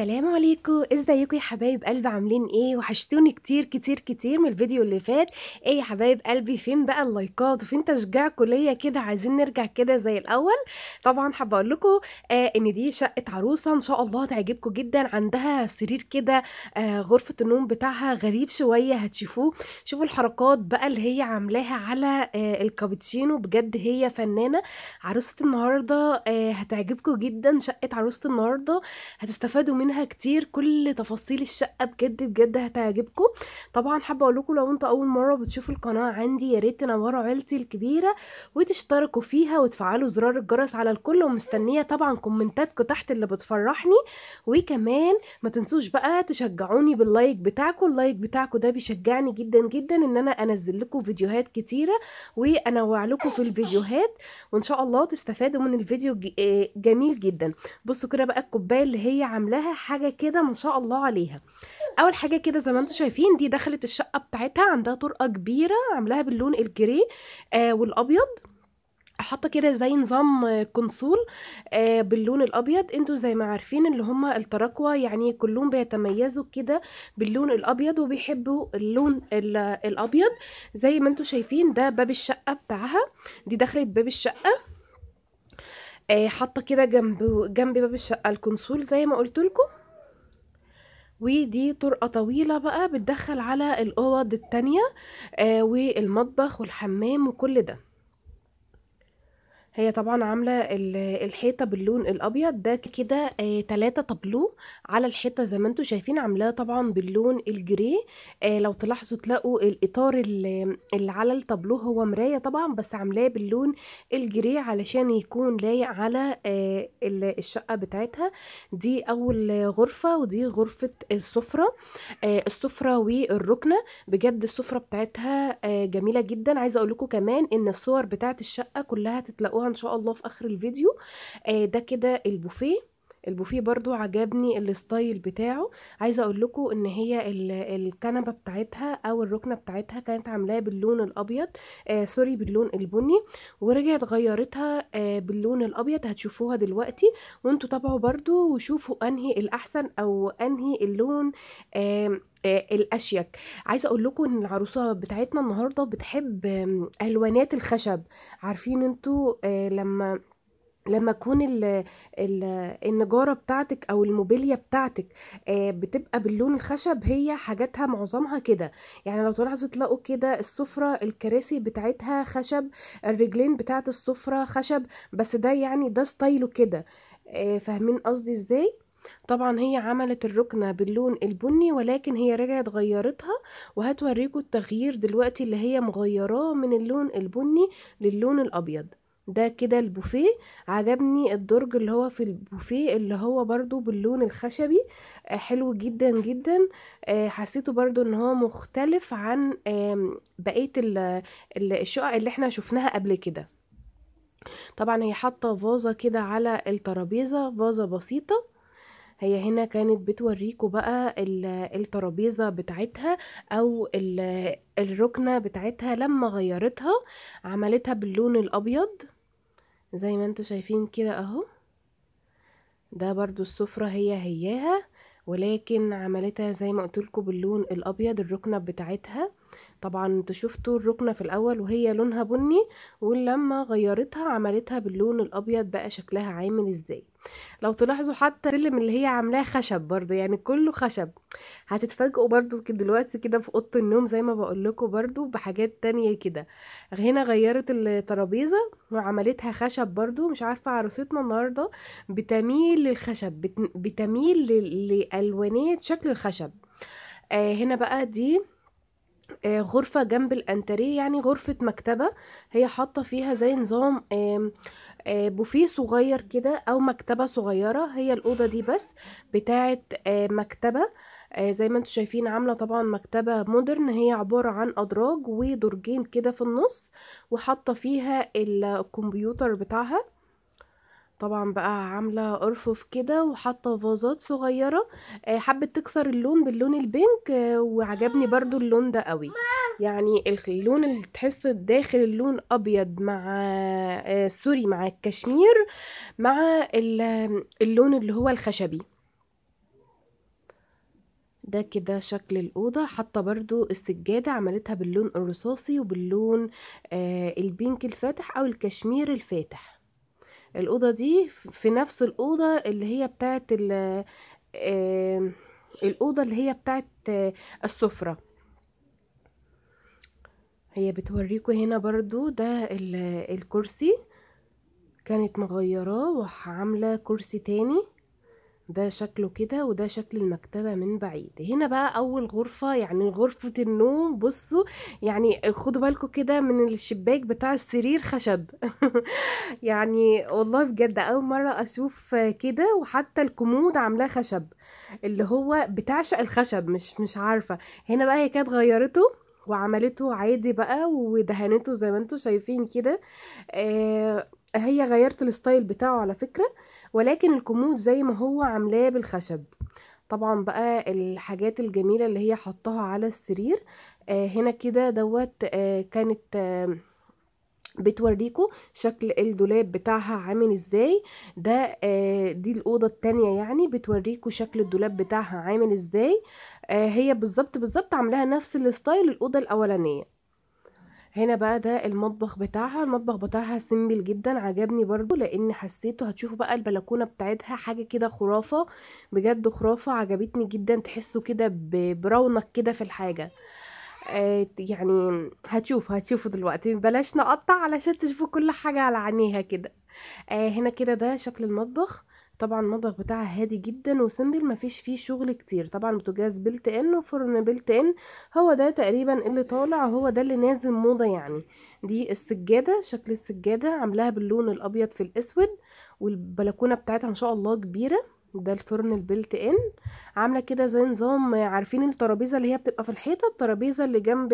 السلام عليكم ازيكم يا حبايب قلبي عاملين ايه وحشتوني كتير كتير كتير من الفيديو اللي فات ايه يا حبايب قلبي فين بقى اللايكات وفين تشجيعكم ليا كده عايزين نرجع كده زي الاول طبعا حابه اقول لكم آه ان دي شقه عروسه ان شاء الله هتعجبكم جدا عندها سرير كده آه غرفه النوم بتاعها غريب شويه هتشوفوه شوفوا الحركات بقى اللي هي عاملاها على آه الكابتشينو بجد هي فنانه عروسه النهارده آه هتعجبكم جدا شقه عروسه النهارده هتستفادوا منها منها كتير كل تفاصيل الشقه بجد بجد هتعجبكم طبعا حابه اقول لكم لو انتوا اول مره بتشوفوا القناه عندي يا ريت تنوروا عيلتي الكبيره وتشتركوا فيها وتفعلوا زرار الجرس على الكل ومستنيه طبعا كومنتاتكم تحت اللي بتفرحني وكمان ما تنسوش بقى تشجعوني باللايك بتاعكم اللايك بتاعكم ده بيشجعني جدا جدا ان انا انزل لكم فيديوهات كتيره وانوع لكم في الفيديوهات وان شاء الله تستفادوا من الفيديو آه، جميل جدا بصوا كده بقى الكوبايه اللي هي عاملاها حاجه كده ما شاء الله عليها اول حاجه كده زي ما انتم شايفين دي دخلت الشقه بتاعتها عندها طرقه كبيره عاملاها باللون الجري آه والابيض حاطه كده زي نظام كونسول آه، باللون الابيض انتوا زي ما عارفين اللي هم التراكوة يعني كلهم بيتميزوا كده باللون الابيض وبيحبوا اللون الابيض زي ما انتوا شايفين ده باب الشقه بتاعها دي دخلت باب الشقه آه، حاطه كده جنب جنب باب الشقه الكونسول زي ما قلت لكم ودي طرقه طويله بقى بتدخل على الاوض التانية آه والمطبخ والحمام وكل ده هي طبعًا عاملة الحيطة باللون الأبيض ده كده آه، تلاتة 3 على الحيطة زي ما أنتم شايفين عاملاه طبعًا باللون الجري آه، لو تلاحظوا تلاقوا الإطار اللي على التابلوه هو مراية طبعًا بس عاملاه باللون الجري علشان يكون لايق على آه، الشقة بتاعتها، دي أول غرفة ودي غرفة السفرة، آآ السفرة والركنة بجد السفرة بتاعتها آآ غرفه السفره جدًا، بتاعتها جميله أقول لكم كمان إن الصور بتاعت الشقة كلها تتلاقوها ان شاء الله في اخر الفيديو آه، ده كده البوفيه البوفيه برضو عجبني الستايل بتاعه عايزه اقول لكم ان هي الكنبه بتاعتها او الركنه بتاعتها كانت عاملاه باللون الابيض آه سوري باللون البني ورجعت غيرتها آه باللون الابيض هتشوفوها دلوقتي وانتوا تابعوا برضو وشوفوا انهي الاحسن او انهي اللون آه الاشيك عايزه اقول لكم ان العروسه بتاعتنا النهارده بتحب الوانات الخشب عارفين انتوا آه، لما لما تكون النجاره بتاعتك او الموبيليا بتاعتك آه، بتبقى باللون الخشب هي حاجاتها معظمها كده يعني لو تلاحظوا تلاقوا كده السفره الكراسي بتاعتها خشب الرجلين بتاعت السفره خشب بس ده يعني ده ستايله كده آه، فاهمين قصدي ازاي طبعا هي عملت الركنه باللون البني ولكن هي رجعت غيرتها وهتوريكم التغيير دلوقتي اللي هي مغيراه من اللون البني للون الابيض ده كده البوفيه عجبني الدرج اللي هو في البوفيه اللي هو برضو باللون الخشبي آه، حلو جدا جدا آه، حسيته برضو ان هو مختلف عن بقية الشقق اللي احنا شفناها قبل كده طبعا هي حاطه فازه كده على الترابيزه فازه بسيطه هي هنا كانت بتوريكوا بقى الترابيزه بتاعتها او الركنه بتاعتها لما غيرتها عملتها باللون الابيض زي ما انتوا شايفين كده اهو ده برضو السفرة هي هياها ولكن عملتها زي ما قلتلكوا باللون الابيض الركنة بتاعتها طبعا انتوا شفتوا الركنة في الاول وهي لونها بني ولما غيرتها عملتها باللون الابيض بقى شكلها عامل ازاي لو تلاحظوا حتى السلم اللي هي عاملاه خشب برضو يعني كله خشب هتتفاجئوا برضو كده دلوقتي كده في اوضه النوم زي ما بقول لكم برضو بحاجات تانية كده هنا غيرت الترابيزه وعملتها خشب برضو مش عارفه عروستنا النهارده بتميل للخشب بتميل لالوانيه شكل الخشب آه هنا بقى دي آه غرفة جنب الأنتريه يعني غرفة مكتبة هي حاطة فيها زي نظام آه آه، بوفيه صغير كده او مكتبه صغيره هي الاوضه دي بس بتاعه آه، مكتبه آه، زي ما انتم شايفين عامله طبعا مكتبه مودرن هي عباره عن ادراج ودرجين كده في النص وحاطه فيها الكمبيوتر بتاعها طبعا بقى عامله ارفف كده وحاطه فازات صغيره حبت تكسر اللون باللون البينك وعجبني برضو اللون ده قوي يعني اللون اللي تحسه الداخل اللون ابيض مع آه، سوري مع الكشمير مع اللون اللي هو الخشبي ده كده شكل الأوضة حتى برضو السجادة عملتها باللون الرصاصي وباللون آه البينك الفاتح أو الكشمير الفاتح الأوضة دي في نفس الأوضة اللي هي بتاعت آه الأوضة اللي هي بتاعت آه السفرة هي بتوريكوا هنا برضو ده الكرسي كانت مغيراه وعامله كرسي تاني ده شكله كده وده شكل المكتبة من بعيد هنا بقى أول غرفة يعني غرفة النوم بصوا يعني خدوا بالكم كده من الشباك بتاع السرير خشب يعني والله بجد أول مرة أشوف كده وحتى الكمود عاملاه خشب اللي هو بتعشق الخشب مش مش عارفة هنا بقى هي كانت غيرته وعملته عادي بقى ودهنته زي ما انتم شايفين كده آه هي غيرت الستايل بتاعه على فكرة ولكن الكمود زي ما هو عاملاه بالخشب طبعا بقى الحاجات الجميلة اللي هي حطها على السرير آه هنا كده دوت آه كانت آه بتوريكم شكل الدولاب بتاعها عامل ازاي ده آه دي الاوضه التانية يعني بتوريكم شكل الدولاب بتاعها عامل ازاي آه هي بالظبط بالظبط عاملاها نفس الستايل الاوضه الاولانيه هنا بقى ده المطبخ بتاعها المطبخ بتاعها سيمبل جدا عجبني برضو لان حسيته هتشوفوا بقى البلكونه بتاعتها حاجه كده خرافه بجد خرافه عجبتني جدا تحسوا كده برونق كده في الحاجه آه، يعني هتشوف هتشوفوا دلوقتي بلاش نقطع علشان تشوفوا كل حاجة على عينيها كده آه هنا كده ده شكل المطبخ طبعا المطبخ بتاعها هادي جدا وسندل مفيش فيه شغل كتير طبعا بوتاجاز بلت ان وفرن بلت ان هو ده تقريبا اللي طالع هو ده اللي نازل موضه يعني دي السجاده شكل السجاده عاملاها باللون الابيض في الاسود والبلكونه بتاعتها ان شاء الله كبيره ده الفرن البلت ان عامله كده زي نظام عارفين الترابيزه اللي هي بتبقى في الحيطه الترابيزه اللي جنب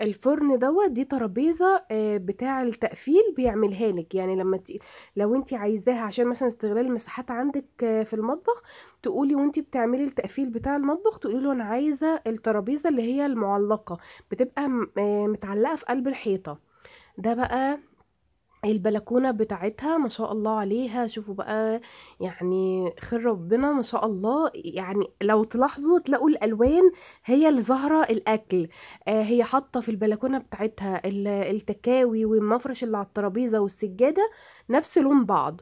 الفرن دوت دي ترابيزه آه، بتاع التقفيل بيعملها لك يعني لما ت... لو انت عايزاها عشان مثلا استغلال المساحات عندك آه، في المطبخ تقولي وانت بتعملي التقفيل بتاع المطبخ تقولي له انا عايزه الترابيزه اللي هي المعلقه بتبقى آه، متعلقه في قلب الحيطه ده بقى البلكونة بتاعتها ما شاء الله عليها شوفوا بقى يعني خير ربنا ما شاء الله يعني لو تلاحظوا تلاقوا الألوان هي اللي ظاهرة الأكل آه هي حاطة في البلكونة بتاعتها التكاوي والمفرش اللي على الترابيزة والسجادة نفس لون بعض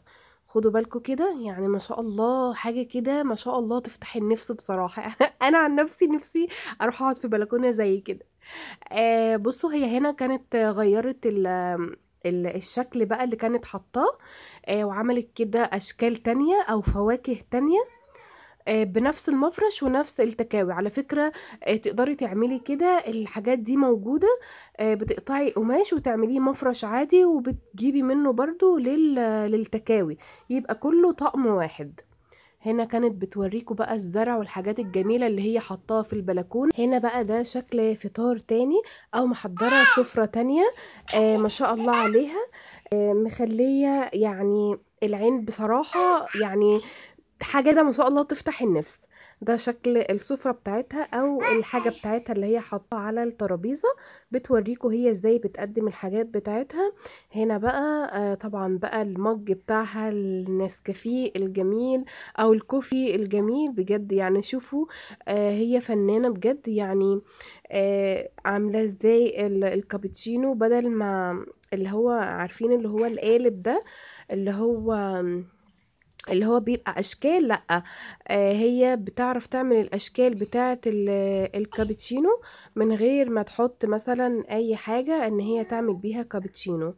خدوا بالكم كده يعني ما شاء الله حاجه كده ما شاء الله تفتح النفس بصراحه انا عن نفسي نفسي اروح اقعد في بلكونه زي كده آه بصوا هي هنا كانت غيرت الشكل بقى اللي كانت حطاه آه، وعملت كده اشكال تانية او فواكه تانية آه، بنفس المفرش ونفس التكاوي على فكرة آه، تقدري تعملي كده الحاجات دي موجودة بتقطعي قماش وتعمليه مفرش عادي وبتجيبي منه برضو للتكاوي يبقى كله طقم واحد هنا كانت بتوريكوا بقى الزرع والحاجات الجميلة اللي هي حطاها في البلكونة هنا بقى ده شكل فطار تاني او محضرة سفرة تانية آه ما شاء الله عليها آه مخلية يعني العين بصراحة يعني حاجة ده ما شاء الله تفتح النفس ده شكل السفرة بتاعتها او الحاجة بتاعتها اللي هي حاطاها على الترابيزة بتوريكوا هي ازاي بتقدم الحاجات بتاعتها هنا بقى آه، طبعا بقى المج بتاعها النسكافيه الجميل او الكوفي الجميل بجد يعني شوفوا آه، هي فنانة بجد يعني آه، عاملة ازاي الكابتشينو بدل ما اللي هو عارفين اللي هو القالب ده اللي هو اللي هو بيبقى اشكال لا آه هي بتعرف تعمل الاشكال بتاعه الكابتشينو من غير ما تحط مثلا اي حاجه ان هي تعمل بيها كابتشينو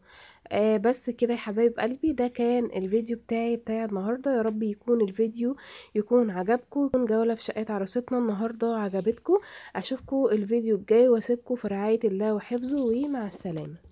آه بس كده يا حبايب قلبي ده كان الفيديو بتاعي بتاع النهارده يا رب يكون الفيديو يكون عجبكم يكون جوله في شقه عروستنا النهارده عجبتكم اشوفكم الفيديو الجاي واسيبكم في رعايه الله وحفظه ومع السلامه